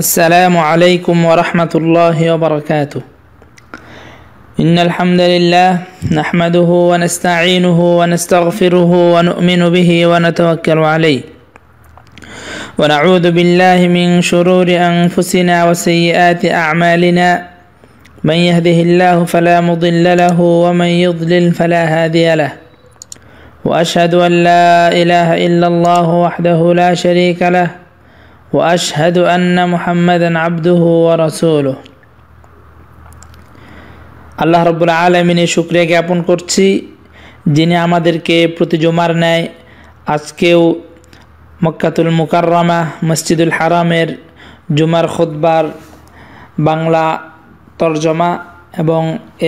السلام عليكم ورحمة الله وبركاته إن الحمد لله نحمده ونستعينه ونستغفره ونؤمن به ونتوكل عليه ونعوذ بالله من شرور أنفسنا وسيئات أعمالنا من يهده الله فلا مضل له ومن يضلل فلا هادي له وأشهد أن لا إله إلا الله وحده لا شريك له واشهد ان محمدا عبده ورسوله আল্লাহ রব্বুল আলমিনে শুক্রিয়া জ্ঞাপন করছি যিনি আমাদেরকে প্রতি জমার নেয় আজকেও মক্কাতুল মুকাররমা মসজিদুল হারামের জুমার খুদ্বার বাংলা তর্জমা এবং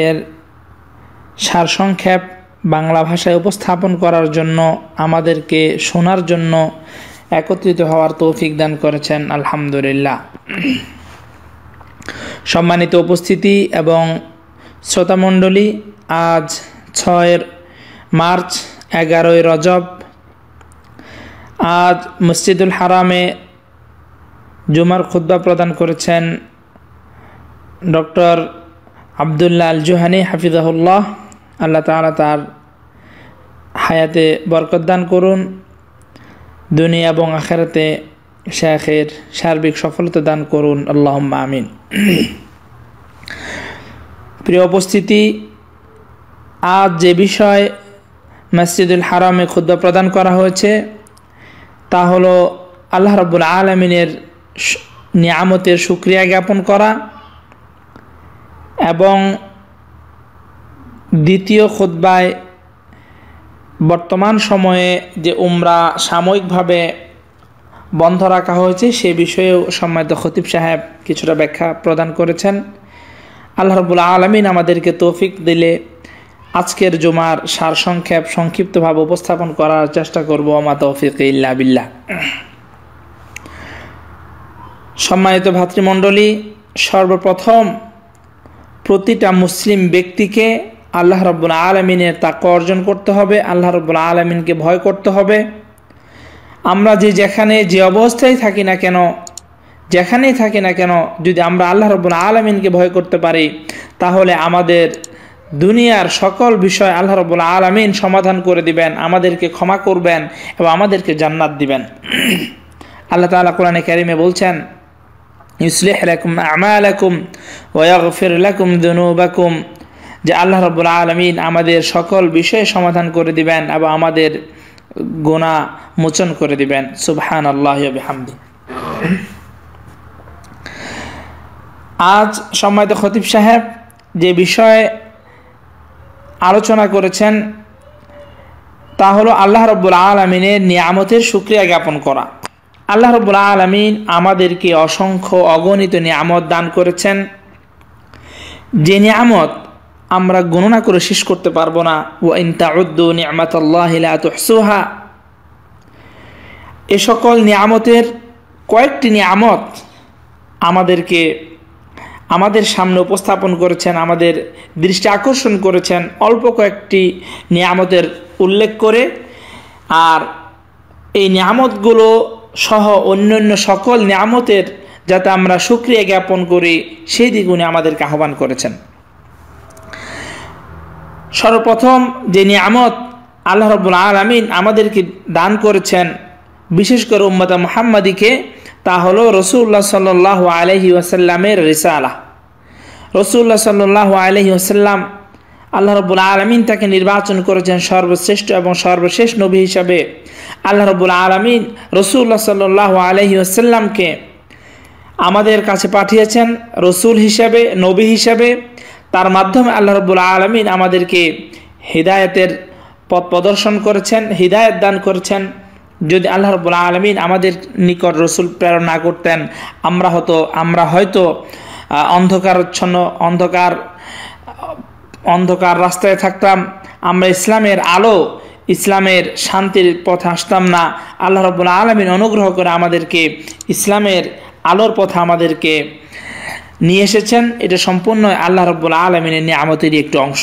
এর সারসংক্ষেপ বাংলা ভাষায় উপস্থাপন করার জন্য আমাদেরকে শোনার জন্য একত্রিত হওয়ার তৌফিক দান করেছেন আলহামদুলিল্লাহ সম্মানিত উপস্থিতি এবং শ্রোতামণ্ডলী আজ ছয়ের মার্চ এগারোই রজব আজ মসজিদুল হারামে জুমার খুদ্া প্রদান করেছেন ডক্টর আবদুল্লাহ আল জুহানি হাফিজাহুল্লাহ আল্লাহ তালা তার হায়াতে বরকত দান করুন দুনিয়া এবং আখেরাতে শেখের সার্বিক সফলতা দান করুন আল্লাহ আমিন প্রিয় উপস্থিতি আজ যে বিষয় মসজিদুল হারামে ক্ষুদ্র প্রদান করা হয়েছে তা হলো আল্লাহ রব্বুল আলমিনের নিয়ামতের সুক্রিয়া জ্ঞাপন করা এবং দ্বিতীয় খুদ্বায় বর্তমান সময়ে যে উমরা সাময়িকভাবে বন্ধ রাখা হয়েছে সে বিষয়েও সম্মানিত খতিব সাহেব কিছুটা ব্যাখ্যা প্রদান করেছেন আল্লাহ রবুল্লা আলমিন আমাদেরকে তৌফিক দিলে আজকের জুমার সারসংক্ষেপ সংক্ষিপ্তভাবে উপস্থাপন করার চেষ্টা করব আমা তৌফিক ইল্লা বিল্লা সম্মানিত ভাতৃমণ্ডলী সর্বপ্রথম প্রতিটা মুসলিম ব্যক্তিকে আল্লাহ রব্বুল আলমিনের তাক্য অর্জন করতে হবে আল্লাহ রব্বুল আলমিনকে ভয় করতে হবে আমরা যে যেখানে যে অবস্থায় থাকি না কেন যেখানেই থাকি না কেন যদি আমরা আল্লাহ রব্বুল আলমিনকে ভয় করতে পারি তাহলে আমাদের দুনিয়ার সকল বিষয় আল্লাহ রব্বুল আলমিন সমাধান করে দিবেন আমাদেরকে ক্ষমা করবেন এবং আমাদেরকে জান্নাত দিবেন আল্লাহ তালা কোরআনে ক্যারিমে বলছেন ইউসলিহ আমা আলাইকুম ওয়াগফির লাকুম দুনুবাকুম যে আল্লাহ রবুল্লা আলমিন আমাদের সকল বিষয়ে সমাধান করে দিবেন এবং আমাদের গোনা মোচন করে দিবেন সুবহান আল্লাহ হামদি আজ সম্মানিত খতিব সাহেব যে বিষয়ে আলোচনা করেছেন তা হলো আল্লাহ রব্বুল আলমিনের নিয়ামতের সুক্রিয়া জ্ঞাপন করা আল্লাহ রব্বুল আলমিন আমাদেরকে অসংখ্য অগণিত নিয়ামত দান করেছেন যে নিয়ামত আমরা গণনা করে শেষ করতে পারবো না ও ইনতাউদ্দু নিয়ামাতহসোহা এ সকল নিয়ামতের কয়েকটি নিয়ামত আমাদেরকে আমাদের সামনে উপস্থাপন করেছেন আমাদের দৃষ্টি আকর্ষণ করেছেন অল্প কয়েকটি নিয়ামতের উল্লেখ করে আর এই নিয়ামতগুলো সহ অন্যান্য সকল নিয়ামতের যাতে আমরা সুক্রিয়া জ্ঞাপন করি সেই দিক উনি আমাদেরকে আহ্বান করেছেন সর্বপ্রথম যে নিয়ামত আল্লাহ রব্বুল আলমিন আমাদেরকে দান করেছেন বিশেষ করে উম্মতা মোহাম্মদীকে তা হল রসুল্লাহ সাল আলহি ওয়াসাল্লামের রিসালা রসুল্লাহ সাল আলহি ওসাল্লাম আল্লাহ রবুল আলমিন তাকে নির্বাচন করেছেন সর্বশ্রেষ্ঠ এবং সর্বশেষ নবী হিসাবে আল্লাহ রবুল আলমিন রসুল্লাহ সাল্লাহ আলহি ওসাল্লামকে আমাদের কাছে পাঠিয়েছেন রসুল হিসাবে নবী হিসাবে তার মাধ্যমে আল্লাহ রব্বুল আলমিন আমাদেরকে হৃদায়তের পথ প্রদর্শন করেছেন হৃদায়ত দান করেছেন যদি আল্লাহ রব্বুল আলমিন আমাদের নিকট রসুল প্রেরণ না করতেন আমরা হতো আমরা হয়তো অন্ধকারচ্ছন্ন অন্ধকার অন্ধকার রাস্তায় থাকতাম আমরা ইসলামের আলো ইসলামের শান্তির পথে আসতাম না আল্লাহ রবুল্লা আলমিন অনুগ্রহ করে আমাদেরকে ইসলামের আলোর পথে আমাদেরকে নিয়ে এসেছেন এটা সম্পূর্ণ আল্লাহ রব্বুল আলমিনের নিয়ামতেরই একটি অংশ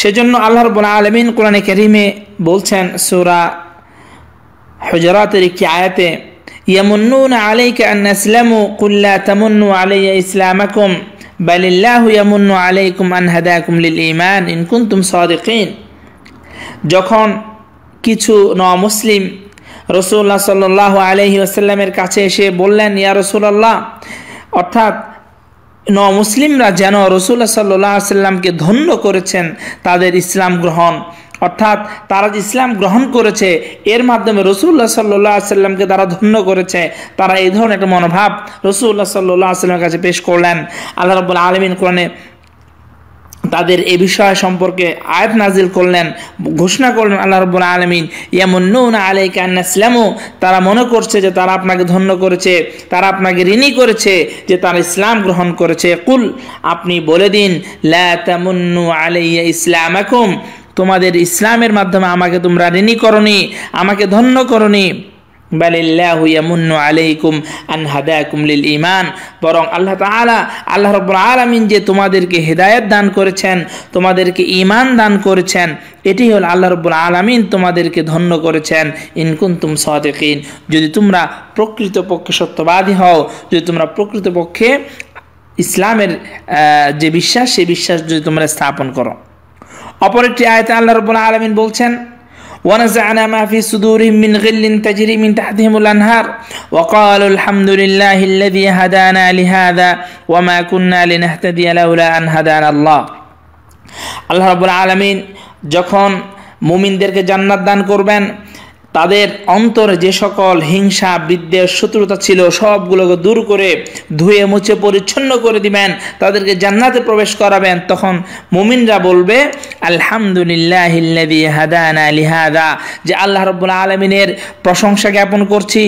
সেজন্য আল্লাহ রব্বুল আলমিন কোরআনে কেরিমে বলছেন সুরা হজরাতের একটি আয়াতে ইয়ামুন্নুন আলাইকা আন আসলামু কুল্লা তামুন্নু আলাইয়া ইসলামাকুম বালিল্লাহু ইয়ামুন্নু আলাইকুম আন হাদাকুম লিল ইমান ইন কুনতুম সাদিকিন যখন কিছু নমুসলিম মুসলিম রসুল্লাহ সাল্লাহ আলহি আসাল্লামের কাছে এসে বললেন ইয়া রসুল্লাহ অর্থাৎ ন মুসলিমরা যেন রসুল্লাহ সাল্লাহ সাল্লামকে ধন্য করেছেন তাদের ইসলাম গ্রহণ অর্থাৎ তারা যে ইসলাম গ্রহণ করেছে এর মাধ্যমে রসুল্লাহ সাল্লাহ সাল্লামকে তারা ধন্য করেছে তারা এই ধরনের একটা মনোভাব রসুল্লাহ সাল্লাহ সাল্লামের কাছে পেশ করলেন আল্লাহ রবুল্লা আলমিন কোরআনে তাদের এ বিষয় সম্পর্কে আয়াত নাজিল করলেন ঘোষণা করলেন আল্লাহ রব আলমিন ইয়ামুন্নুন আলাই ইসলামও তারা মনে করছে যে তারা আপনাকে ধন্য করেছে তারা আপনাকে ঋণী করেছে যে তারা ইসলাম গ্রহণ করেছে কুল আপনি বলে দিন লা তামুন্নু আলাইয়া ইসলাম তোমাদের ইসলামের মাধ্যমে আমাকে তোমরা ঋণী করনি আমাকে ধন্য করনি বালিল্লাহু ইয়ামুন্নু আলাইকুম আন হাদাকুম লিল ঈমান বরং আল্লাহ তাআলা আল্লাহ রাব্বুল আলামিন যে তোমাদেরকে হেদায়েত দান করেছেন তোমাদেরকে ঈমান দান করেছেন এটি হল আল্লাহ রাব্বুল আলামিন তোমাদেরকে ধন্য করেছেন ইন কুনতুম সাদিকিন যদি তোমরা প্রকৃতপক্ষে সত্যবাদী হও যদি তোমরা প্রকৃতপক্ষে ইসলামের যে বিশ্বাস সেই বিশ্বাস যদি তোমরা স্থাপন করো অপর একটি আয়তে আল্লাহ রাব্বুল আলামিন বলছেন ونزعنا ما في صدورهم من غل تجري من تحتهم الأنهار وقالوا الحمد لله الذي هدانا لهذا وما كنا لنهتدي لولا أن هدانا الله আল্লাহ রবুল আলমিন যখন মুমিনদেরকে জান্নাত দান করবেন তাদের অন্তরে যে সকল হিংসা বিদ্বেষ শত্রুতা ছিল সবগুলোকে দূর করে ধুয়ে মুছে পরিচ্ছন্ন করে দিবেন তাদেরকে জান্নাতে প্রবেশ করাবেন তখন মুমিনরা বলবে আলহামদুলিল্লাহ হাদানা লিহাদা যে আল্লাহ রব্বুল আলমিনের প্রশংসা জ্ঞাপন করছি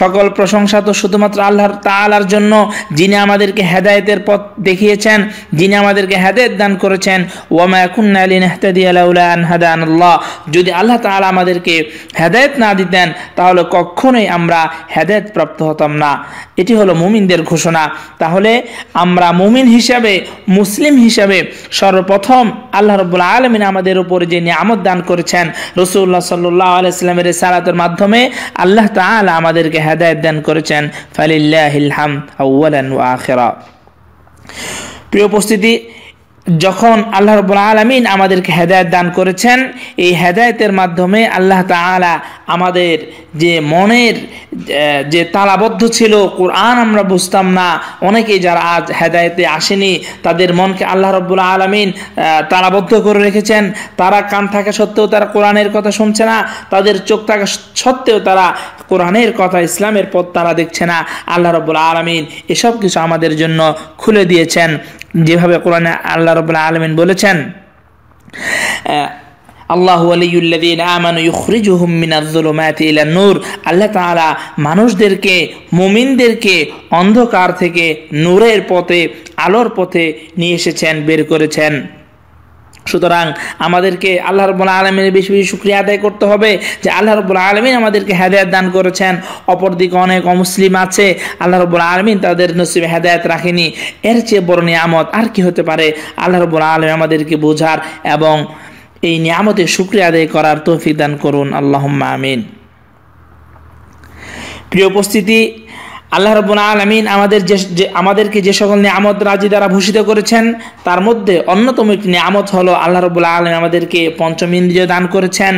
সকল প্রশংসা তো শুধুমাত্র আল্লাহর তালার জন্য যিনি আমাদেরকে হেদায়েতের পথ দেখিয়েছেন যিনি আমাদেরকে হেদায়ত দান করেছেন ওয়ামা কুন্না আলী নেহতাদি আল্লাহ যদি আল্লাহ তালা আমাদেরকে হেদায়ত হেদায়ত না দিতেন তাহলে কখনোই আমরা হেদায়ত প্রাপ্ত হতাম না এটি হলো মুমিনদের ঘোষণা তাহলে আমরা মুমিন হিসাবে মুসলিম হিসাবে সর্বপ্রথম আল্লাহ রবুল্লা আলমিন আমাদের উপর যে নিয়ামত দান করেছেন রসুল্লাহ সাল্লাহ আলাইস্লামের সালাতের মাধ্যমে আল্লাহ তাল আমাদেরকে হেদায়ত দান করেছেন ফালিল্লাহ হাম আউ্লান আখেরা প্রিয় উপস্থিতি যখন আল্লাহ রবুল আলমিন আমাদেরকে হেদায়ত দান করেছেন এই হেদায়তের মাধ্যমে আল্লাহ তালা আমাদের যে মনের যে তালাবদ্ধ ছিল কোরআন আমরা বুঝতাম না অনেকেই যারা আজ হেদায়তে আসেনি তাদের মনকে আল্লাহ রব্বুল্লা আলমিন তালাবদ্ধ করে রেখেছেন তারা কান থাকা সত্ত্বেও তারা কোরআনের কথা শুনছে না তাদের চোখ থাকা সত্ত্বেও তারা কোরআনের কথা ইসলামের পথ তারা দেখছে না আল্লাহ রব্বুল্লা আলমিন এসব কিছু আমাদের জন্য খুলে দিয়েছেন যেভাবে কোরআনে আল্লাহ রব্বুল্লা আলমিন বলেছেন আল্লাহ আলিউল্লাদিন আমানু ইউখরিজুহুম মিনাজ্জুলুমাতি ইলা নূর আল্লাহ তাআলা মানুষদেরকে মুমিনদেরকে অন্ধকার থেকে নূরের পথে আলোর পথে নিয়ে এসেছেন বের করেছেন সুতরাং আমাদেরকে আল্লাহ রব্বুল আলমিনের বেশি বেশি শুক্রিয়া আদায় করতে হবে যে আল্লাহ রব্বুল আলমিন আমাদেরকে হেদায়ত দান করেছেন অপরদিকে অনেক অমুসলিম আছে আল্লাহ রব্বুল আলমিন তাদের নসিবে হেদায়ত রাখেনি এর চেয়ে বড় নিয়ামত আর কি হতে পারে আল্লাহ রব্বুল আলম আমাদেরকে বোঝার এবং এই নিয়ামতে শুক্রিয়া আদায় করার তৌফিক দান করুন আল্লাহ আমিন প্রিয় উপস্থিতি আল্লাহ রব্বুল আলমিন আমাদের যে আমাদেরকে যে সকল নিয়ামত রাজি দ্বারা ভূষিত করেছেন তার মধ্যে অন্যতম একটি নিয়ামত হলো আল্লাহ রবুল্লা আলম আমাদেরকে পঞ্চম ইন্দ্রিয় দান করেছেন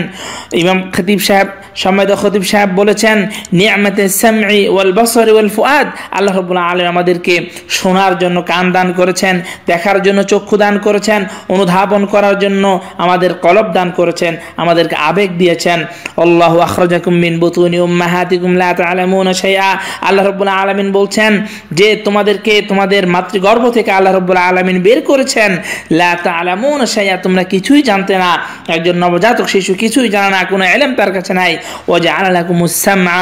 ইমাম খতিব সাহেব সম্মেদ খতিব সাহেব বলেছেন নিয়ামতে সামি ওয়াল বসর ওয়াল ফুয়াদ আল্লাহ রবুল্লা আলম আমাদেরকে শোনার জন্য কান দান করেছেন দেখার জন্য চক্ষু দান করেছেন অনুধাবন করার জন্য আমাদের কলব দান করেছেন আমাদেরকে আবেগ দিয়েছেন আল্লাহ আখরজাকুম মিন বুতুনি উম্মাহাতিকুম লা তাআলামুনা শাইআ আল্লাহ রব্বুল রব্বুল আলমিন বলছেন যে তোমাদেরকে তোমাদের মাতৃগর্ভ থেকে আল্লাহ রব্বুল আলমিন বের করেছেন লাতা আলামুন সাইয়া তোমরা কিছুই জানতে না একজন নবজাতক শিশু কিছুই জানে না কোনো এলেম তার কাছে নাই ও যে আল্লাহ মুসাম্মা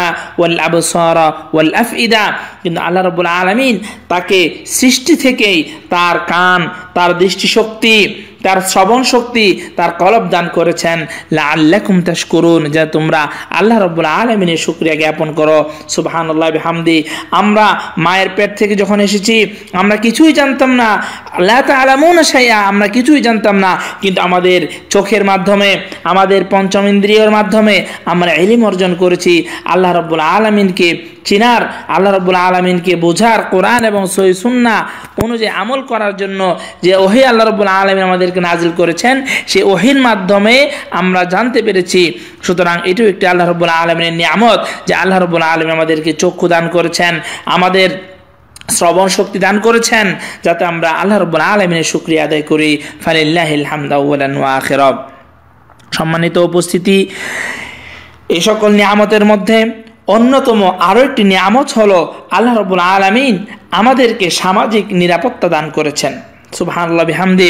কিন্তু আল্লাহ রব্বুল আলমিন তাকে সৃষ্টি থেকেই তার কান তার দৃষ্টিশক্তি তার শ্রবণ শক্তি তার কলব দান করেছেন লা আল্লাহ কুমতাস করুন যে তোমরা আল্লাহ রব্বুল আলমিনের শুক্রিয়া জ্ঞাপন করো সুবাহান আল্লাহ হামদি আমরা মায়ের পেট থেকে যখন এসেছি আমরা কিছুই জানতাম না আল্লাহ তালামুন সাইয়া আমরা কিছুই জানতাম না কিন্তু আমাদের চোখের মাধ্যমে আমাদের পঞ্চম ইন্দ্রিয়র মাধ্যমে আমরা এলিম অর্জন করেছি আল্লাহ রব্বুল আলমিনকে চিনার আল্লাহ রবুল আলমিনকে বোঝার কোরআন এবং সই সুন্না অনুযায়ী আমল করার জন্য যে ওহি আল্লাহ রবুল আলমিন আমাদেরকে নাজিল করেছেন সে ওহির মাধ্যমে আমরা জানতে পেরেছি সুতরাং এটিও একটি আল্লাহ রবুল আলমিনের নিয়ামত যে আল্লাহ রবুল আলমী আমাদেরকে চক্ষু দান করেছেন আমাদের শ্রবণ শক্তি দান করেছেন যাতে আমরা আল্লাহ রবুল আলমিনের শুক্রিয়া আদায় করি ফালিল্লাহ হামদাউলানব সম্মানিত উপস্থিতি এই সকল নিয়ামতের মধ্যে অন্যতম আরও একটি নিয়ামত হল আল্লাহ রবুল আলমিন আমাদেরকে সামাজিক নিরাপত্তা দান করেছেন সুবাহান্লা বিহামদি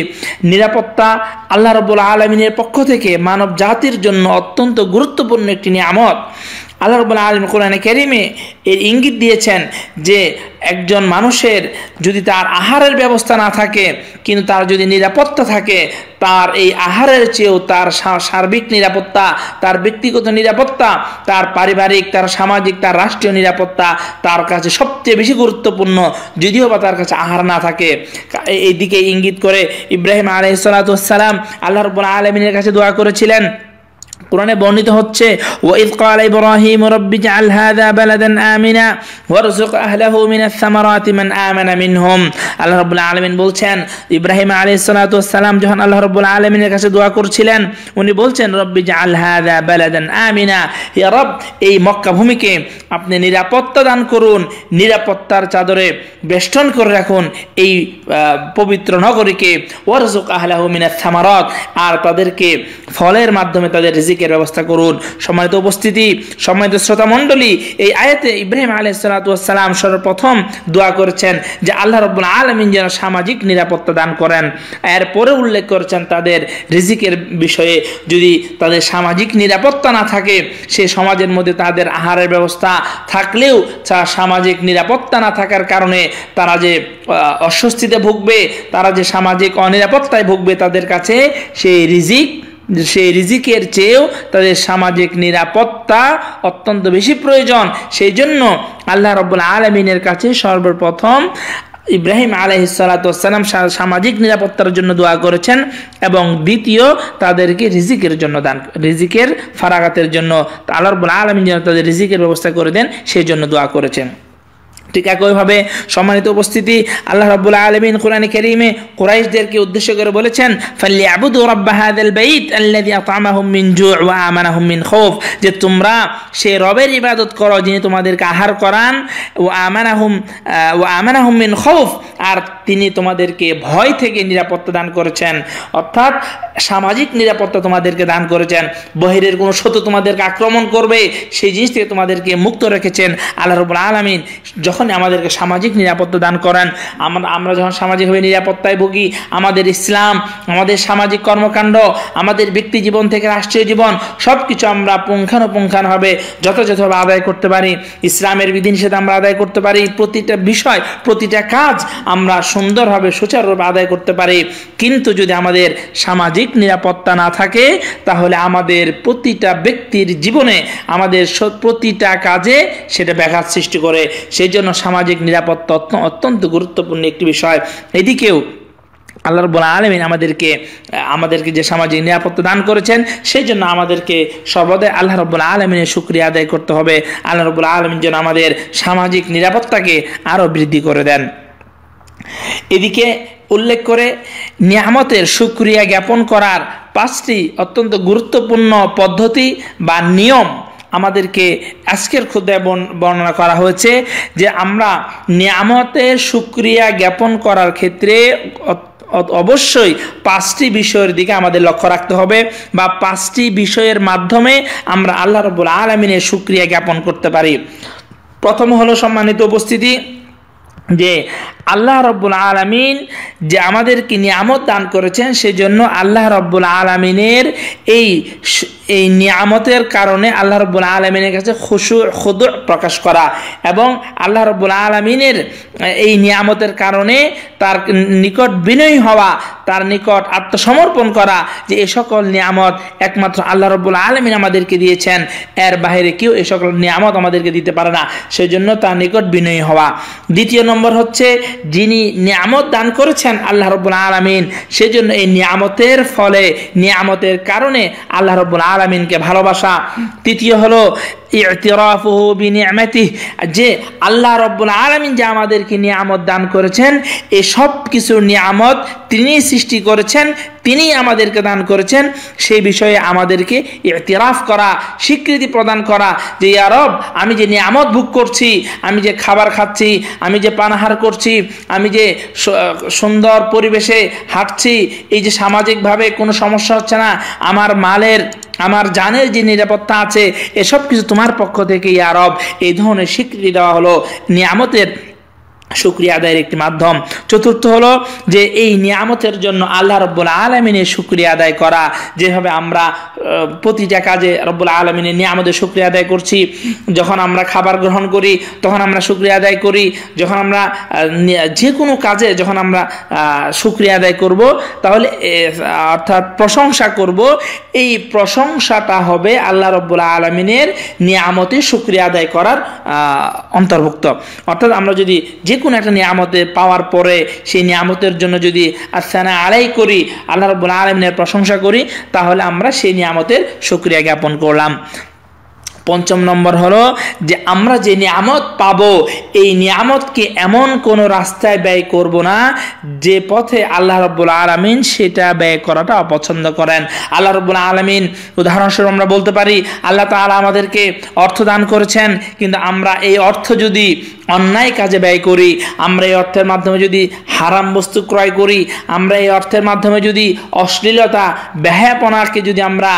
নিরাপত্তা আল্লাহ রবুল আলমিনের পক্ষ থেকে মানব জাতির জন্য অত্যন্ত গুরুত্বপূর্ণ একটি নিয়ামত আল্লাহ রবুল্লা আলম কোরআনে কেরিমে এর ইঙ্গিত দিয়েছেন যে একজন মানুষের যদি তার আহারের ব্যবস্থা না থাকে কিন্তু তার যদি নিরাপত্তা থাকে তার এই আহারের চেয়েও তার সার্বিক নিরাপত্তা তার ব্যক্তিগত নিরাপত্তা তার পারিবারিক তার সামাজিক তার রাষ্ট্রীয় নিরাপত্তা তার কাছে সবচেয়ে বেশি গুরুত্বপূর্ণ যদিও বা তার কাছে আহার না থাকে এই দিকে ইঙ্গিত করে ইব্রাহিম আলহ সালাতাম আল্লাহ রবুল্লা আলমিনের কাছে দোয়া করেছিলেন কোরআনে বর্ণিত হচ্ছে ওয়াইদ قال আল্লাহ রাব্বুল আলামিন বলছেন ইব্রাহিম আলাইহিস সালাতু যখন আল্লাহ রাব্বুল আলামিনের কাছে দোয়া করছিলেন উনি বলছেন রব্বি হাযা বালাদান আমিনা ইয়া রব এই মক্কা ভূমিকে আপনি নিরাপত্তা দান করুন নিরাপত্তার চাদরে বেষ্টন করে রাখুন এই পবিত্র নগরীকে ওয়ারজুক আহলাহু মিনাস সামারাত আর তাদেরকে ফলের মাধ্যমে তাদের রেজিকের ব্যবস্থা করুন সম্মানিত উপস্থিতি সম্মানিত শ্রোতামণ্ডলী এই আয়াতে ইব্রাহিম আলহিসাল্লাম সর্বপ্রথম দোয়া করেছেন যে আল্লাহ রব্বুল আলমিন যেন সামাজিক নিরাপত্তা দান করেন এরপরে উল্লেখ করেছেন তাদের রিজিকের বিষয়ে যদি তাদের সামাজিক নিরাপত্তা না থাকে সে সমাজের মধ্যে তাদের আহারের ব্যবস্থা থাকলেও তা সামাজিক নিরাপত্তা না থাকার কারণে তারা যে অস্বস্তিতে ভুগবে তারা যে সামাজিক অনিরাপত্তায় ভুগবে তাদের কাছে সেই রিজিক সেই রিজিকের চেয়েও তাদের সামাজিক নিরাপত্তা অত্যন্ত বেশি প্রয়োজন সেই জন্য আল্লাহ রব্বুল আলমিনের কাছে সর্বপ্রথম ইব্রাহিম আলহি সালাতাম সামাজিক নিরাপত্তার জন্য দোয়া করেছেন এবং দ্বিতীয় তাদেরকে রিজিকের জন্য দান রিজিকের ফারাগাতের জন্য আল্লাহ রব্বুল আলমিন যেন তাদের রিজিকের ব্যবস্থা করে দেন সেই জন্য দোয়া করেছেন ঠিক একইভাবে সম্মানিত উপস্থিতি আল্লাহ রব্বুল আলমিন কোরআন করিমে কোরাইশদেরকে উদ্দেশ্য করে বলেছেন ফাল্লি আবুদ রব্বাহাদেল আল্লাদি ওয়া যে তোমরা সে রবের ইবাদত করো যিনি তোমাদেরকে আহার করান ও আমানাহুম ও আমানাহমিন খৌফ আর তিনি তোমাদেরকে ভয় থেকে নিরাপত্তা দান করেছেন অর্থাৎ সামাজিক নিরাপত্তা তোমাদেরকে দান করেছেন বহিরের কোনো শত্রু তোমাদেরকে আক্রমণ করবে সেই জিনিস থেকে তোমাদেরকে মুক্ত রেখেছেন আল্লাহ রবুল আলমিন যখন যখন আমাদেরকে সামাজিক নিরাপত্তা দান করেন আমরা আমরা যখন সামাজিকভাবে নিরাপত্তায় ভুগি আমাদের ইসলাম আমাদের সামাজিক কর্মকাণ্ড আমাদের ব্যক্তি জীবন থেকে রাষ্ট্রীয় জীবন সব কিছু আমরা পুঙ্খানুপুঙ্খানভাবে যথাযথভাবে আদায় করতে পারি ইসলামের বিধিনিষেধ আমরা আদায় করতে পারি প্রতিটা বিষয় প্রতিটা কাজ আমরা সুন্দরভাবে সুচারুরূপে আদায় করতে পারি কিন্তু যদি আমাদের সামাজিক নিরাপত্তা না থাকে তাহলে আমাদের প্রতিটা ব্যক্তির জীবনে আমাদের প্রতিটা কাজে সেটা ব্যাঘাত সৃষ্টি করে সেই জন্য সামাজিক নিরাপত্তা অত্যন্ত গুরুত্বপূর্ণ একটি বিষয় এদিকেও আল্লাহ রব্বুল আলমিন আমাদেরকে আমাদেরকে যে সামাজিক নিরাপত্তা দান করেছেন সেই জন্য আমাদেরকে সর্বদাই আল্লাহ রব্বুল আলমিনের সুক্রিয়া আদায় করতে হবে আল্লাহ রব্বুল আলমিন যেন আমাদের সামাজিক নিরাপত্তাকে আরও বৃদ্ধি করে দেন এদিকে উল্লেখ করে নিয়ামতের সুক্রিয়া জ্ঞাপন করার পাঁচটি অত্যন্ত গুরুত্বপূর্ণ পদ্ধতি বা নিয়ম আমাদেরকে আজকের খুদ্ায় বর্ণনা করা হয়েছে যে আমরা নিয়ামতের সুক্রিয়া জ্ঞাপন করার ক্ষেত্রে অবশ্যই পাঁচটি বিষয়ের দিকে আমাদের লক্ষ্য রাখতে হবে বা পাঁচটি বিষয়ের মাধ্যমে আমরা আল্লাহ রবুল আলমিনের সুক্রিয়া জ্ঞাপন করতে পারি প্রথম হলো সম্মানিত উপস্থিতি যে আল্লাহ রব্বুল আলমিন যে আমাদেরকে নিয়ামত দান করেছেন সেজন্য আল্লাহ রব্বুল আলমিনের এই এই নিয়ামতের কারণে আল্লাহ রব্বুল আলমিনের কাছে খুশু খুদু প্রকাশ করা এবং আল্লাহ রব্বুল আলমিনের এই নিয়ামতের কারণে তার নিকট বিনয়ী হওয়া তার নিকট আত্মসমর্পণ করা যে এ সকল নিয়ামত একমাত্র আল্লাহ রব্বুল আলমিন আমাদেরকে দিয়েছেন এর বাহিরে কেউ এ সকল নিয়ামত আমাদেরকে দিতে পারে না সেজন্য তার নিকট বিনয়ী হওয়া দ্বিতীয় নম্বর হচ্ছে যিনি নিয়ামত দান করেছেন আল্লাহ রব্বুল আলমিন সেজন্য এই নিয়ামতের ফলে নিয়ামতের কারণে আল্লাহ রব্বুল আলমিনকে ভালোবাসা তৃতীয় হলো ইয়তিরফহু বিনিয়ামাতি যে আল্লাহ রব্বুল আলমিন যে আমাদেরকে নিয়ামত দান করেছেন এসব কিছুর নিয়ামত তিনি সৃষ্টি করেছেন তিনি আমাদেরকে দান করেছেন সেই বিষয়ে আমাদেরকে ইতিরাফ করা স্বীকৃতি প্রদান করা যে ইয়ারব আমি যে নিয়ামত ভোগ করছি আমি যে খাবার খাচ্ছি আমি যে পানাহার করছি আমি যে সুন্দর পরিবেশে হাঁটছি এই যে সামাজিকভাবে কোনো সমস্যা হচ্ছে না আমার মালের আমার জানের যে নিরাপত্তা আছে এসব কিছু তোমার পক্ষ থেকে আরব এই ধরনের স্বীকৃতি দেওয়া হলো নিয়ামতের শুক্রিয়া আদায়ের একটি মাধ্যম চতুর্থ হলো যে এই নিয়ামতের জন্য আল্লাহ রব্বুল আলমিনের সুক্রিয়া আদায় করা যেভাবে আমরা প্রতিটা কাজে রব্বুল আলমিনের নিয়ামতের সুক্রিয়া আদায় করছি যখন আমরা খাবার গ্রহণ করি তখন আমরা সুক্রিয়া আদায় করি যখন আমরা যে কোনো কাজে যখন আমরা সুক্রিয়া আদায় করব তাহলে অর্থাৎ প্রশংসা করব এই প্রশংসাটা হবে আল্লাহ রব্বুল আলমিনের নিয়ামতে সুক্রিয়া আদায় করার অন্তর্ভুক্ত অর্থাৎ আমরা যদি যে যে কোনো একটা নিয়ামতে পাওয়ার পরে সেই নিয়ামতের জন্য যদি আসানা আড়াই করি আল্লাহ রব আলমিনের প্রশংসা করি তাহলে আমরা সেই নিয়ামতের সক্রিয়া জ্ঞাপন করলাম পঞ্চম নম্বর হলো যে আমরা যে নিয়ামত পাব এই নিয়ামতকে এমন কোন রাস্তায় ব্যয় করব না যে পথে আল্লাহ রব্বুল আলমিন সেটা ব্যয় করাটা অপছন্দ করেন আল্লাহ রব্বুল আলমিন উদাহরণস্বরূপ আমরা বলতে পারি আল্লাহ তালা আমাদেরকে অর্থ দান করেছেন কিন্তু আমরা এই অর্থ যদি অন্যায় কাজে ব্যয় করি আমরা এই অর্থের মাধ্যমে যদি হারাম বস্তু ক্রয় করি আমরা এই অর্থের মাধ্যমে যদি অশ্লীলতা ব্যাহাপনাকে যদি আমরা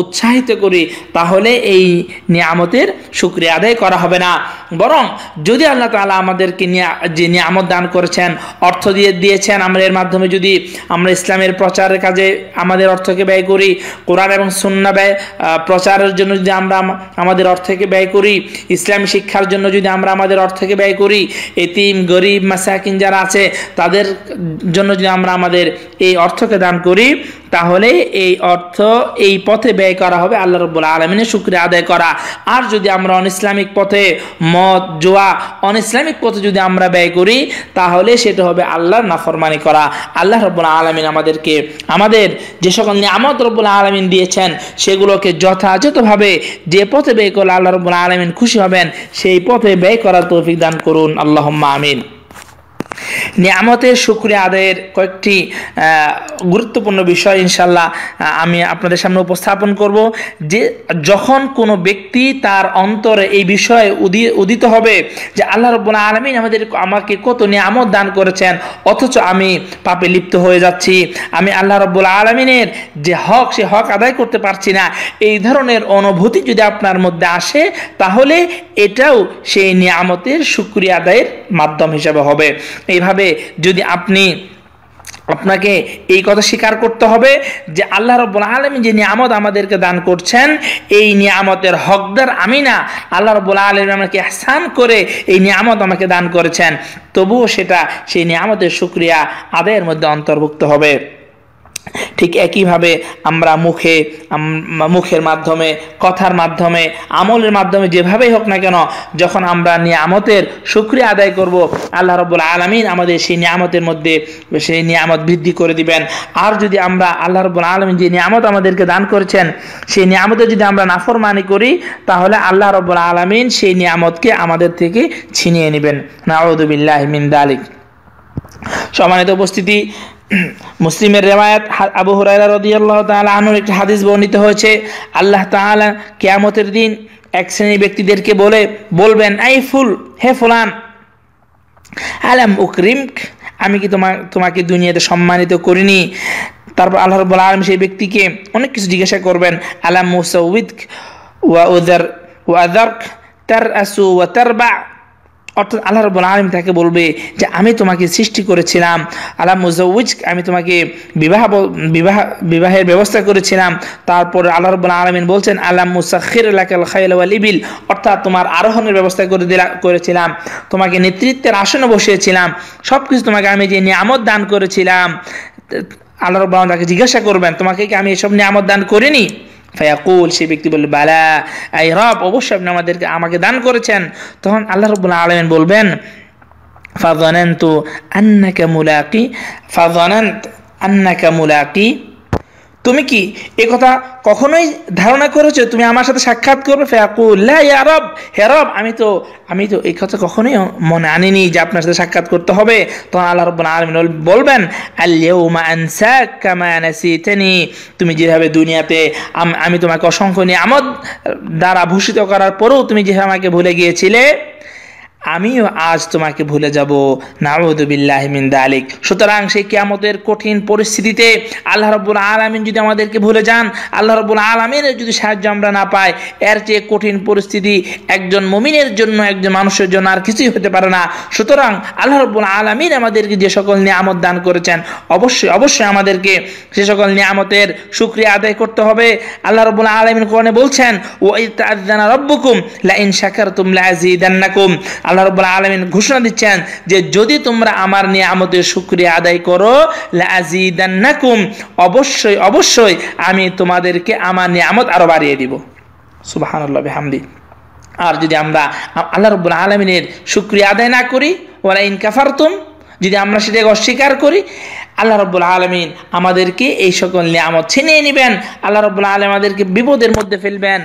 উৎসাহিত করি তাহলে এই নিয়ামতের সুক্রিয়া আদায় করা হবে না বরং যদি আল্লাহ তালা আমাদেরকে যে নিয়ামত দান করেছেন অর্থ দিয়ে দিয়েছেন আমরা এর মাধ্যমে যদি আমরা ইসলামের প্রচারের কাজে আমাদের অর্থকে ব্যয় করি কোরআন এবং সুন্না ব্যয় প্রচারের জন্য যদি আমরা আমাদের অর্থকে ব্যয় করি ইসলাম শিক্ষার জন্য যদি আমরা আমাদের অর্থকে থেকে ব্যয় করি এতিম গরিব মাসাকিন যারা আছে তাদের জন্য যদি আমরা আমাদের এই অর্থকে দান করি তাহলে এই অর্থ এই পথে ব্যয় করা হবে আল্লাহ রব্বুল আলমিনের শুক্রিয়া আদায় করা আর যদি আমরা অন ইসলামিক পথে মদ জোয়া অন ইসলামিক পথে যদি আমরা ব্যয় করি তাহলে সেটা হবে আল্লাহর নাফরমানি করা আল্লাহ রব্বুল আলমিন আমাদেরকে আমাদের যে সকল নিয়ামত রব্বুল আলমিন দিয়েছেন সেগুলোকে যথাযথভাবে যে পথে ব্যয় করলে আল্লাহ রব্বুল আলমিন খুশি হবেন সেই পথে ব্যয় করার তৌফিক দান করুন আল্লাহম্মা আমিন নিয়ামতের শুক্রিয়া আদায়ের কয়েকটি গুরুত্বপূর্ণ বিষয় ইনশাল্লাহ আমি আপনাদের সামনে উপস্থাপন করব যে যখন কোনো ব্যক্তি তার অন্তরে এই বিষয়ে উদিত হবে যে আল্লাহ রব্বুল্লাহ আলমিন আমাদের আমাকে কত নিয়ামত দান করেছেন অথচ আমি পাপে লিপ্ত হয়ে যাচ্ছি আমি আল্লাহ রব্বুল্লাহ আলমিনের যে হক সে হক আদায় করতে পারছি না এই ধরনের অনুভূতি যদি আপনার মধ্যে আসে তাহলে এটাও সেই নিয়ামতের শুক্রিয়া আদায়ের মাধ্যম হিসেবে হবে এইভাবে হবে যদি আপনি আপনাকে এই কথা স্বীকার করতে হবে যে আল্লাহ রব্বুল আলমী যে নিয়ামত আমাদেরকে দান করছেন এই নিয়ামতের হকদার আমি না আল্লাহ রব্বুল আলম আমাকে আসান করে এই নিয়ামত আমাকে দান করেছেন তবুও সেটা সেই নিয়ামতের সুক্রিয়া আদায়ের মধ্যে অন্তর্ভুক্ত হবে ঠিক একইভাবে আমরা মুখে মুখের মাধ্যমে কথার মাধ্যমে আমলের মাধ্যমে যেভাবেই হোক না কেন যখন আমরা নিয়ামতের সুক্রিয়া আদায় করব আল্লাহ রব্বুল আলমিন আমাদের সেই নিয়ামতের মধ্যে সেই নিয়ামত বৃদ্ধি করে দিবেন আর যদি আমরা আল্লাহ রব্বুল আলমিন যে নিয়ামত আমাদেরকে দান করেছেন সেই নিয়ামতে যদি আমরা নাফরমানি করি তাহলে আল্লাহ রব্বুল আলমিন সেই নিয়ামতকে আমাদের থেকে ছিনিয়ে নেবেন নাউদুবিল্লাহ মিন দালিক সম্মানিত উপস্থিতি মুসলিমের রেওয়ায়ত আবু হুরাইরা আল্লাহ তালা আনুর একটি হাদিস বর্ণিত হয়েছে আল্লাহ তালা কেয়ামতের দিন এক শ্রেণীর ব্যক্তিদেরকে বলে বলবেন আই ফুল হে ফুলান আলাম উকরিম আমি কি তোমার তোমাকে দুনিয়াতে সম্মানিত করিনি তারপর আল্লাহর বলা আলম সেই ব্যক্তিকে অনেক কিছু জিজ্ঞাসা করবেন আলাম মুসৌদ ওয়া উদার ওয়াদার তার আসু ওয়া তার বা অর্থাৎ আল্লাহ রব্বুল আলম তাকে বলবে যে আমি তোমাকে সৃষ্টি করেছিলাম আলা মুজাউজ আমি তোমাকে বিবাহ বিবাহ বিবাহের ব্যবস্থা করেছিলাম তারপর আল্লাহ রব্বুল আলমিন বলছেন আল্লাহ মুসাখির আলাকাল খাইল ইবিল অর্থাৎ তোমার আরোহণের ব্যবস্থা করে দিলা করেছিলাম তোমাকে নেতৃত্বের আসনে বসিয়েছিলাম সব কিছু তোমাকে আমি যে নিয়ামত দান করেছিলাম আল্লাহ রব্বুল আলম তাকে জিজ্ঞাসা করবেন তোমাকে কি আমি এসব নিয়ামত দান করিনি فيقول شبيك تقول بلا أي رب أبوش ابن مدير أما كدان كورتشن تهون الله رب العالمين بولبن فظننت أنك ملاقي فظننت أنك ملاقي তুমি কি এ কথা কখনোই ধারণা করেছো তুমি আমার সাথে সাক্ষাৎ করবে ফেয়াকুল্লাহ ইয়ারব হেরব আমি তো আমি তো এই কথা কখনোই মনে আনিনি যে আপনার সাথে সাক্ষাৎ করতে হবে তখন আল্লাহ রব আলমিন বলবেন আল্লিউমা তুমি যেভাবে দুনিয়াতে আমি তোমাকে অসংখ্য আমার দ্বারা ভূষিত করার পরেও তুমি যেভাবে আমাকে ভুলে গিয়েছিলে আমিও আজ তোমাকে ভুলে যাব নাউদুবিল্লাহ মিন দালিক সুতরাং সেই কিয়ামতের কঠিন পরিস্থিতিতে আল্লাহ রব্বুল আলমিন যদি আমাদেরকে ভুলে যান আল্লাহ রব্বুল আলমিনের যদি সাহায্য আমরা না পাই এর চেয়ে কঠিন পরিস্থিতি একজন মমিনের জন্য একজন মানুষের জন্য আর কিছুই হতে পারে না সুতরাং আল্লাহ রব্বুল আলমিন আমাদেরকে যে সকল নিয়ামত দান করেছেন অবশ্যই অবশ্যই আমাদেরকে সে সকল নিয়ামতের সুক্রিয়া আদায় করতে হবে আল্লাহ রব্বুল আলমিন কনে বলছেন ও ইতাদ্দানা রব্বুকুম লাইন ইন শাকারতুম লা আজিদান্নাকুম আল্লাহ রব আলমিন ঘোষণা দিচ্ছেন যে যদি তোমরা আমার নিয়ে আমাদের সুক্রিয়া আদায় করো নাকুম অবশ্যই অবশ্যই আমি তোমাদেরকে আমার নিয়ামত আরও বাড়িয়ে দিব সুবাহ হামদি আর যদি আমরা আল্লাহ রব আলমিনের সুক্রিয়া আদায় না করি ওরা ইনকাফারতুম যদি আমরা সেটাকে অস্বীকার করি আল্লাহ রব আলমিন আমাদেরকে এই সকল নিয়ামত ছিনিয়ে নেবেন আল্লাহ রব্বুল আলম আমাদেরকে বিপদের মধ্যে ফেলবেন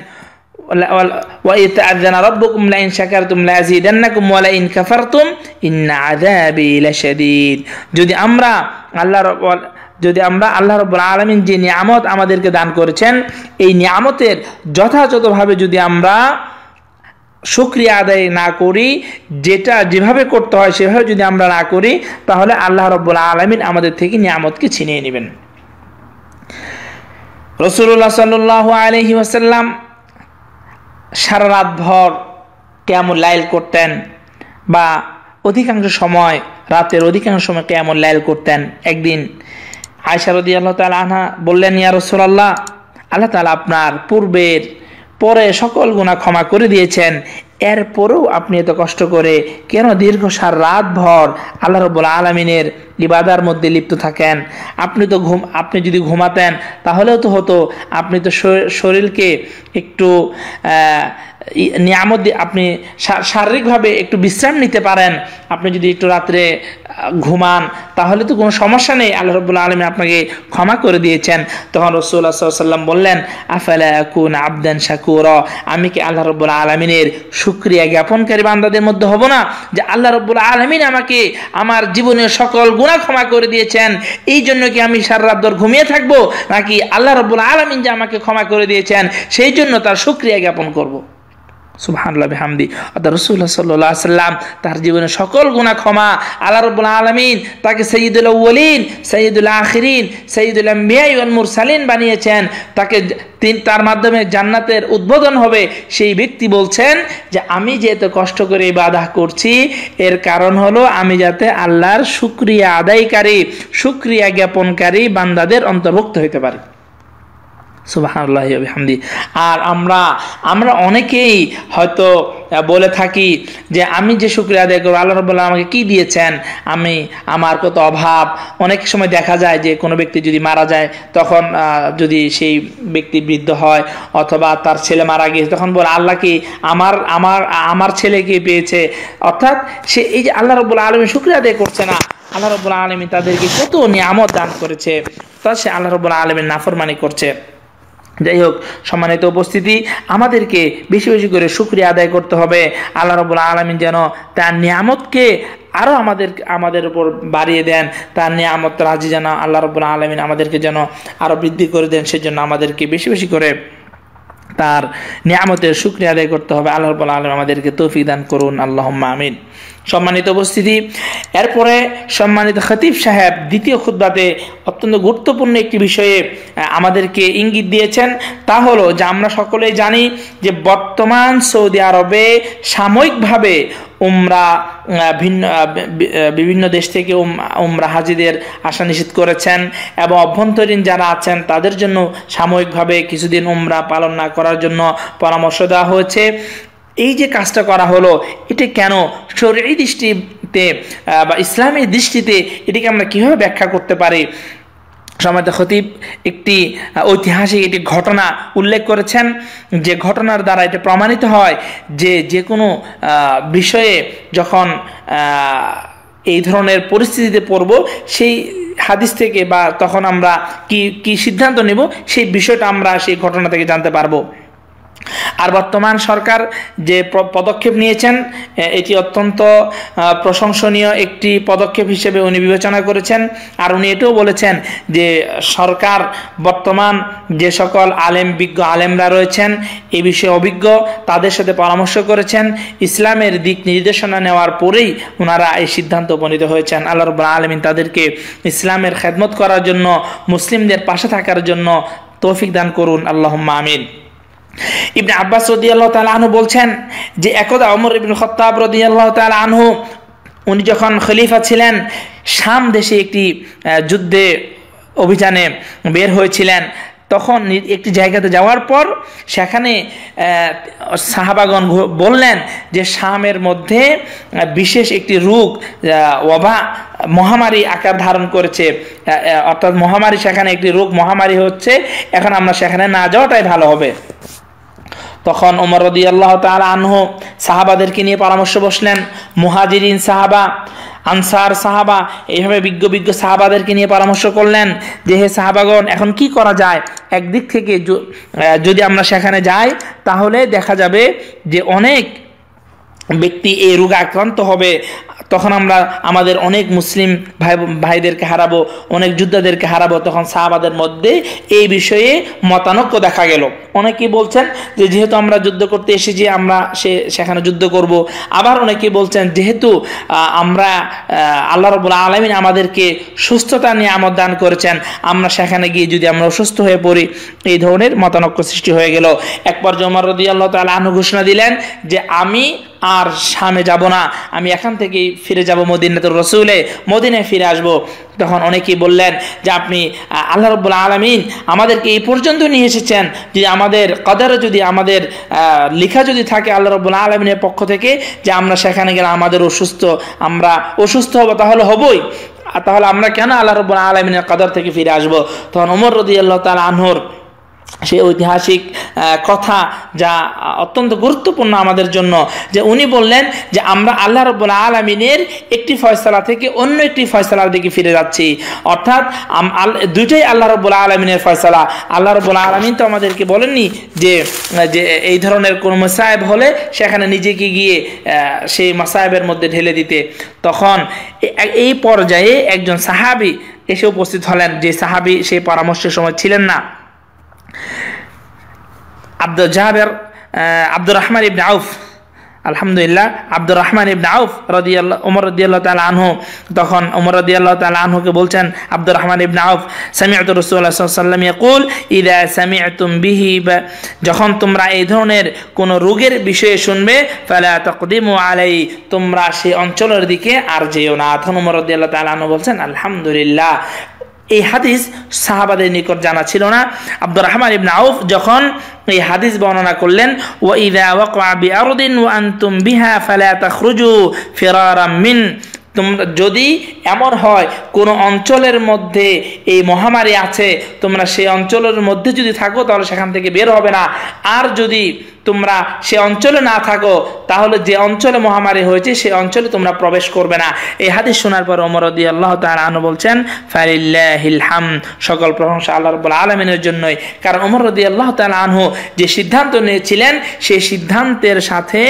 وإذ تأذن ربكم لئن شكرتم لأزيدنكم ولئن كفرتم إن عذابي لشديد যদি আমরা আল্লাহর যদি আমরা আল্লাহ রব্বুল আলমিন যে নিয়ামত আমাদেরকে দান করেছেন এই নিয়ামতের যথাযথভাবে যদি আমরা শুক্রিয়া আদায় না করি যেটা যেভাবে করতে হয় সেভাবে যদি আমরা না করি তাহলে আল্লাহ রব্বুল আলমিন আমাদের থেকে নিয়ামতকে ছিনিয়ে নেবেন রসুল্লাহ সাল্লু আলহি ওয়াসাল্লাম সারা ভর কেয়ামুল লাইল করতেন বা অধিকাংশ সময় রাতের অধিকাংশ সময় কেয়ামুল লাইল করতেন একদিন আয়সারদি আল্লাহ তালা আনহা বললেন ইয়া রসোল্লাহ আল্লাহ তালা আপনার পূর্বের পরে সকল গুণা ক্ষমা করে দিয়েছেন এরপরেও আপনি এত কষ্ট করে কেন দীর্ঘ সার রাত ভর আল্লাহ রব্বুল আলমিনের ইবাদার মধ্যে লিপ্ত থাকেন আপনি তো ঘুম আপনি যদি ঘুমাতেন তাহলেও তো হতো আপনি তো শরীরকে একটু নিয়ামত আপনি শারীরিকভাবে একটু বিশ্রাম নিতে পারেন আপনি যদি একটু রাত্রে ঘুমান তাহলে তো কোনো সমস্যা নেই আল্লাহ রবুল্লা আলমী আপনাকে ক্ষমা করে দিয়েছেন তখন রসুল্লাহ সাল্লাম বললেন আফালাকুন আবদান শাকুর আমি কি আল্লাহ রবুল্লা আলমিনের সুক্রিয়া জ্ঞাপনকারী বান্দাদের মধ্যে হব না যে আল্লাহ রবুল্লা আলমিন আমাকে আমার জীবনের সকল গুণা ক্ষমা করে দিয়েছেন এই জন্য কি আমি সার রাত ধর ঘুমিয়ে থাকবো নাকি আল্লাহ রবুল্লা আলমিন যে আমাকে ক্ষমা করে দিয়েছেন সেই জন্য তার সুক্রিয়া জ্ঞাপন করবো সুবহানাল্লাহ বিহামদি সাল্লাম তার জীবনে সকল গুণা ক্ষমা আল্লাহ তাকে মুরসালিন বানিয়েছেন তাকে তিনি তার মাধ্যমে জান্নাতের উদ্বোধন হবে সেই ব্যক্তি বলছেন যে আমি যে এত কষ্ট করে বাধা করছি এর কারণ হলো আমি যাতে আল্লাহর সুক্রিয়া আদায়কারী সুক্রিয়া জ্ঞাপনকারী বান্দাদের অন্তর্ভুক্ত হইতে পারি সুবাহান্লাহ আর আমরা আমরা অনেকেই হয়তো বলে থাকি যে আমি যে শুক্রিয়া আদায় করবো আল্লাহ রবাল্লাহ আমাকে কি দিয়েছেন আমি আমার কত অভাব অনেক সময় দেখা যায় যে কোনো ব্যক্তি যদি মারা যায় তখন যদি সেই ব্যক্তি বৃদ্ধ হয় অথবা তার ছেলে মারা গিয়েছে তখন বলে আল্লাহ কি আমার আমার আমার ছেলেকে পেয়েছে অর্থাৎ সে এই যে আল্লাহ রবুল্লা আলমী শুক্রিয়া আদায় করছে না আল্লাহ রবুল্লা আলমী তাদেরকে কত নিয়ামত দান করেছে তা সে আল্লাহ রবুল্লাহ আলমীর নাফরমানি করছে যাই হোক সম্মানিত উপস্থিতি আমাদেরকে বেশি বেশি করে সুক্রিয়া আদায় করতে হবে আল্লাহ রবুল আলমিন যেন তার নিয়ামতকে আরও আমাদের আমাদের উপর বাড়িয়ে দেন তার নিয়ামত রাজি যেন আল্লাহ রবুল আলমিন আমাদেরকে যেন আরও বৃদ্ধি করে দেন সেজন্য আমাদেরকে বেশি বেশি করে তার নিয়ামতের সুক্রিয়া আদায় করতে হবে আল্লাহ রবুল্লা আলম আমাদেরকে তৌফিক দান করুন আল্লাহ আমিন সম্মানিত উপস্থিতি এরপরে সম্মানিত খতিব সাহেব দ্বিতীয় খুদ্বাতে অত্যন্ত গুরুত্বপূর্ণ একটি বিষয়ে আমাদেরকে ইঙ্গিত দিয়েছেন তা হলো যে আমরা সকলেই জানি যে বর্তমান সৌদি আরবে সাময়িকভাবে উমরা ভিন্ন বিভিন্ন দেশ থেকে উমরা হাজিদের আসা নিষেধ করেছেন এবং অভ্যন্তরীণ যারা আছেন তাদের জন্য সাময়িকভাবে কিছুদিন উমরা পালন না করার জন্য পরামর্শ দেওয়া হয়েছে এই যে কাজটা করা হলো এটি কেন শরীর দৃষ্টিতে বা ইসলামের দৃষ্টিতে এটিকে আমরা কীভাবে ব্যাখ্যা করতে পারি সমাজ খতিব একটি ঐতিহাসিক একটি ঘটনা উল্লেখ করেছেন যে ঘটনার দ্বারা এটা প্রমাণিত হয় যে যে কোনো বিষয়ে যখন এই ধরনের পরিস্থিতিতে পড়ব সেই হাদিস থেকে বা তখন আমরা কি কি সিদ্ধান্ত নেব সেই বিষয়টা আমরা সেই ঘটনা থেকে জানতে পারবো আর বর্তমান সরকার যে পদক্ষেপ নিয়েছেন এটি অত্যন্ত প্রশংসনীয় একটি পদক্ষেপ হিসেবে উনি বিবেচনা করেছেন আর উনি এটাও বলেছেন যে সরকার বর্তমান যে সকল আলেম বিজ্ঞ আলেমরা রয়েছেন এ বিষয়ে অভিজ্ঞ তাদের সাথে পরামর্শ করেছেন ইসলামের দিক নির্দেশনা নেওয়ার পরেই ওনারা এই সিদ্ধান্ত উপনীত হয়েছেন আল্লাহ রব্লা আলমিন তাদেরকে ইসলামের খেদমত করার জন্য মুসলিমদের পাশে থাকার জন্য তৌফিক দান করুন আল্লাহ আমিন ইবনে আব্বাস রদিয়াল্লাহ তালা আনহু বলছেন যে একদা অমর ইবিন খত্তাব রদিয়াল্লাহ তাল আনহু উনি যখন খলিফা ছিলেন শাম দেশে একটি যুদ্ধে অভিযানে বের হয়েছিলেন তখন একটি জায়গাতে যাওয়ার পর সেখানে সাহাবাগণ বললেন যে শামের মধ্যে বিশেষ একটি রোগ ওবা মহামারী আকার ধারণ করেছে অর্থাৎ মহামারী সেখানে একটি রোগ মহামারী হচ্ছে এখন আমরা সেখানে না যাওয়াটাই ভালো হবে তখন ওমর রদি আল্লাহ তাল আনহ সাহাবাদেরকে নিয়ে পরামর্শ বসলেন মুহাজিরিন সাহাবা আনসার সাহাবা এইভাবে বিজ্ঞ বিজ্ঞ সাহাবাদেরকে নিয়ে পরামর্শ করলেন যে হে সাহাবাগণ এখন কি করা যায় একদিক থেকে যদি আমরা সেখানে যাই তাহলে দেখা যাবে যে অনেক ব্যক্তি এই রোগে আক্রান্ত হবে তখন আমরা আমাদের অনেক মুসলিম ভাই ভাইদেরকে হারাবো অনেক যোদ্ধাদেরকে হারাবো তখন সাহাবাদের মধ্যে এই বিষয়ে মতানক্য দেখা গেল অনেকেই বলছেন যে যেহেতু আমরা যুদ্ধ করতে এসেছি আমরা সে সেখানে যুদ্ধ করব আবার অনেকেই বলছেন যেহেতু আমরা আল্লাহ রবুল্লা আলমিন আমাদেরকে সুস্থতা নিয়ে আমদ দান করেছেন আমরা সেখানে গিয়ে যদি আমরা অসুস্থ হয়ে পড়ি এই ধরনের মতানক্য সৃষ্টি হয়ে গেল একবার জমার রদি আল্লাহ তালা আনু ঘোষণা দিলেন যে আমি আর শামে যাব না আমি এখান থেকেই ফিরে যাব মদিনাতুর রসুলে মদিনায় ফিরে আসব তখন অনেকেই বললেন যে আপনি আল্লাহ রব্বুল আলমিন আমাদেরকে এই পর্যন্ত নিয়ে এসেছেন যে আমাদের কদারে যদি আমাদের লেখা যদি থাকে আল্লাহ রব্বুল আলমিনের পক্ষ থেকে যে আমরা সেখানে গেলে আমাদের অসুস্থ আমরা অসুস্থ হবো তাহলে হবই তাহলে আমরা কেন আল্লাহ রব্বুল আলমিনের কদর থেকে ফিরে আসব তখন ওমর রদি আল্লাহ তাল আনহর সেই ঐতিহাসিক কথা যা অত্যন্ত গুরুত্বপূর্ণ আমাদের জন্য যে উনি বললেন যে আমরা আল্লাহ রব আলমিনের একটি ফয়সলা থেকে অন্য একটি ফয়সলার দিকে ফিরে যাচ্ছি অর্থাৎ দুইটাই আল্লাহ রব্বুল্লা আলমিনের ফয়সলা আল্লাহ রব্বুল্লা আলমিন তো আমাদেরকে বলেননি যে যে এই ধরনের কোনো মাসাহেব হলে সেখানে নিজেকে গিয়ে সেই মাসাহেবের মধ্যে ঢেলে দিতে তখন এই পর্যায়ে একজন সাহাবি এসে উপস্থিত হলেন যে সাহাবি সেই পরামর্শের সময় ছিলেন না আব্দুল জাহাবের আব্দুর রহমান ইবনে আউফ আলহামদুলিল্লাহ আব্দুর রহমান ইবনে আউফ রদিয়াল্লাহ উমর রদিয়াল্লাহ তাল আনহু তখন উমর রদিয়াল্লাহ তাল আনহুকে বলছেন আব্দুর রহমান ইবনে আউফ সামি আতুর রসুল্লাহ সাল্লাম ইয়াকুল ইদা আতুম বিহি যখন তোমরা এই ধরনের কোনো রোগের বিষয়ে শুনবে ফালা তকদিমু আলাই তোমরা সেই অঞ্চলের দিকে আর যেও না তখন উমর রদিয়াল্লাহ তাল আনহু বলছেন আলহামদুলিল্লাহ এই হাদিস সাহাবাদের নিকট জানা ছিল না আব্দুর রহমান ইবন আউফ যখন এই হাদিস বর্ণনা করলেন ও ইদা আনতুম বিহা ফালা তাখরুজু ফিরারাম মিন তোমরা যদি এমন হয় কোনো অঞ্চলের মধ্যে এই মহামারী আছে তোমরা সেই অঞ্চলের মধ্যে যদি থাকো তাহলে সেখান থেকে বের হবে না আর যদি তোমরা সে অঞ্চলে না থাকো তাহলে যে অঞ্চলে মহামারী হয়েছে সে অঞ্চলে তোমরা প্রবেশ করবে না এই হাদিস শোনার পর অমরদি আল্লাহ তার আনু বলছেন হাম সকল প্রশংসা আল্লাহ রবুল আলমিনের জন্যই কারণ অমরদি আল্লাহ তাল আনহু যে সিদ্ধান্ত নিয়েছিলেন সেই সিদ্ধান্তের সাথে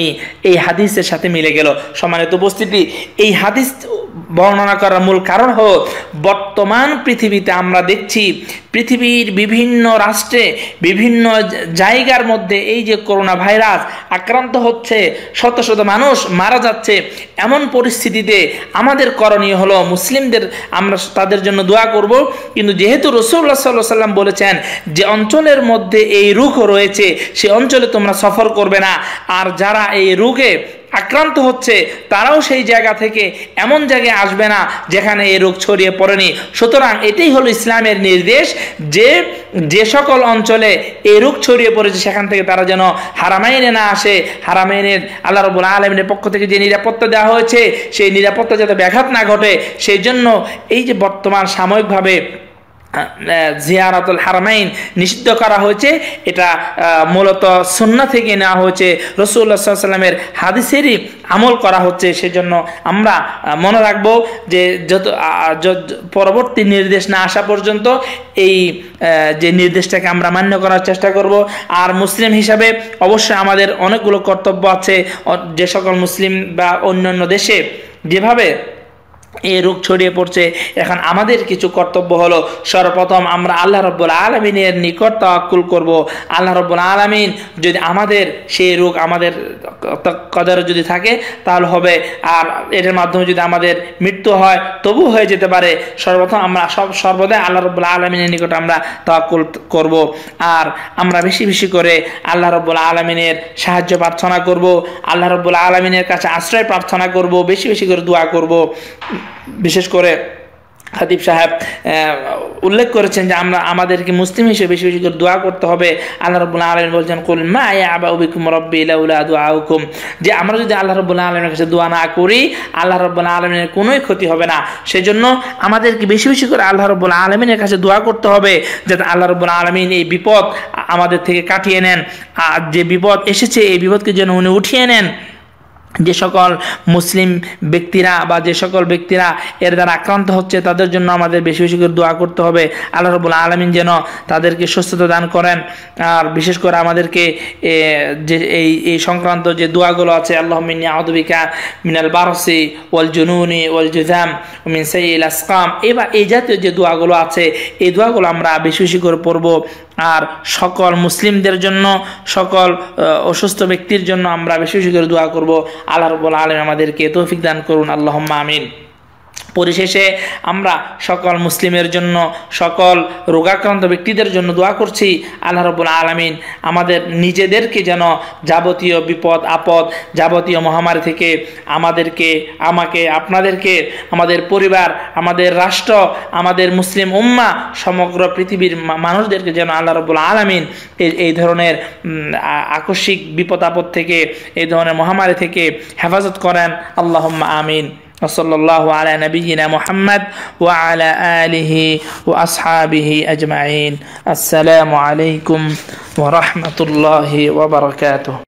এই এই হাদিসের সাথে মিলে গেল সমানিত উপস্থিতি এই হাদিস বর্ণনা করার মূল কারণ হল বর্তমান পৃথিবীতে আমরা দেখছি পৃথিবীর বিভিন্ন রাষ্ট্রে বিভিন্ন জায়গার মধ্যে এই যে করোনা ভাইরাস আক্রান্ত হচ্ছে শত শত মানুষ মারা যাচ্ছে এমন পরিস্থিতিতে আমাদের করণীয় হলো মুসলিমদের আমরা তাদের জন্য দোয়া করব কিন্তু যেহেতু রসুল্লাহ সাল্লাহ সাল্লাম বলেছেন যে অঞ্চলের মধ্যে এই রুখ রয়েছে সে অঞ্চলে তোমরা সফর করবে না আর যারা যারা এই রোগে আক্রান্ত হচ্ছে তারাও সেই জায়গা থেকে এমন জায়গায় আসবে না যেখানে এই রোগ ছড়িয়ে পড়েনি সুতরাং এটাই হলো ইসলামের নির্দেশ যে যে সকল অঞ্চলে এই রোগ ছড়িয়ে পড়েছে সেখান থেকে তারা যেন হারামাইনে না আসে হারামাইনের আল্লাহ রবুল আলমিনের পক্ষ থেকে যে নিরাপত্তা দেওয়া হয়েছে সেই নিরাপত্তা যাতে ব্যাঘাত না ঘটে সেই জন্য এই যে বর্তমান সাময়িকভাবে জিয়ারাতুল হারামাইন নিষিদ্ধ করা হয়েছে এটা মূলত সন্না থেকে নেওয়া হয়েছে রসুল্লা সাল্লামের হাদিসেরই আমল করা হচ্ছে সেজন্য আমরা মনে রাখবো যে যত পরবর্তী নির্দেশ না আসা পর্যন্ত এই যে নির্দেশটাকে আমরা মান্য করার চেষ্টা করব আর মুসলিম হিসাবে অবশ্যই আমাদের অনেকগুলো কর্তব্য আছে যে সকল মুসলিম বা অন্য অন্য দেশে যেভাবে এই রোগ ছড়িয়ে পড়ছে এখন আমাদের কিছু কর্তব্য হলো সর্বপ্রথম আমরা আল্লাহ রব্বুল আলমিনের নিকট তাওয়াক্কুল করব আল্লাহ রব্বুল আলমিন যদি আমাদের সেই রোগ আমাদের কদারে যদি থাকে তাহলে হবে আর এটার মাধ্যমে যদি আমাদের মৃত্যু হয় তবু হয়ে যেতে পারে সর্বপ্রথম আমরা সব সর্বদাই আল্লাহ রব্বুল আলমিনের নিকট আমরা তাওয়াক্কুল করব আর আমরা বেশি বেশি করে আল্লাহ রব্বুল আলমিনের সাহায্য প্রার্থনা করব আল্লাহ রব্বুল আলমিনের কাছে আশ্রয় প্রার্থনা করব বেশি বেশি করে দোয়া করব বিশেষ করে খাদিব সাহেব উল্লেখ করেছেন যে আমরা আমাদেরকে মুসলিম হিসেবে বেশি বেশি করে দোয়া করতে হবে আল্লাহ রবুল্লা আলমিন বলছেন কুল মা আবা উবিকুম রব্বি ইলাউলা দোয়া হুকুম যে আমরা যদি আল্লাহ রবুল্লা আলমের কাছে দোয়া না করি আল্লাহ রবুল্লা আলমিনের কোনোই ক্ষতি হবে না সেজন্য আমাদেরকে বেশি বেশি করে আল্লাহ রবুল্লা আলমিনের কাছে দোয়া করতে হবে যাতে আল্লাহ রবুল্লা আলমিন এই বিপদ আমাদের থেকে কাটিয়ে নেন আর যে বিপদ এসেছে এই বিপদকে যেন উনি উঠিয়ে নেন যে সকল মুসলিম ব্যক্তিরা বা যে সকল ব্যক্তিরা এর দ্বারা আক্রান্ত হচ্ছে তাদের জন্য আমাদের বেশি বেশি করে দোয়া করতে হবে আল্লাহ রবুল্লা আলমিন যেন তাদেরকে সুস্থতা দান করেন আর বিশেষ করে আমাদেরকে যে এই এই সংক্রান্ত যে দোয়াগুলো আছে আল্লাহ মিন আউদিকা মিনাল বারসি ওয়াল জুনুনি ওয়াল জুজাম মিন সাইল আসকাম এবার এই জাতীয় যে দোয়াগুলো আছে এই দোয়াগুলো আমরা বেশি বেশি করে পড়বো আর সকল মুসলিমদের জন্য সকল অসুস্থ ব্যক্তির জন্য আমরা বেশি বেশি করে দোয়া করবো আল্লাহ রবুল্লা আলম আমাদেরকে তৌফিক দান করুন আল্লাহ আমিন পরিশেষে আমরা সকল মুসলিমের জন্য সকল রোগাক্রান্ত ব্যক্তিদের জন্য দোয়া করছি আল্লাহ রবুল আলমিন আমাদের নিজেদেরকে যেন যাবতীয় বিপদ আপদ যাবতীয় মহামারী থেকে আমাদেরকে আমাকে আপনাদেরকে আমাদের পরিবার আমাদের রাষ্ট্র আমাদের মুসলিম উম্মা সমগ্র পৃথিবীর মানুষদেরকে যেন আল্লাহ রবুল আলমিন এই ধরনের আকস্মিক বিপদ আপদ থেকে এই ধরনের মহামারী থেকে হেফাজত করেন আল্লাহ আমিন وصلى الله على نبينا محمد وعلى آله وأصحابه أجمعين السلام عليكم ورحمة الله وبركاته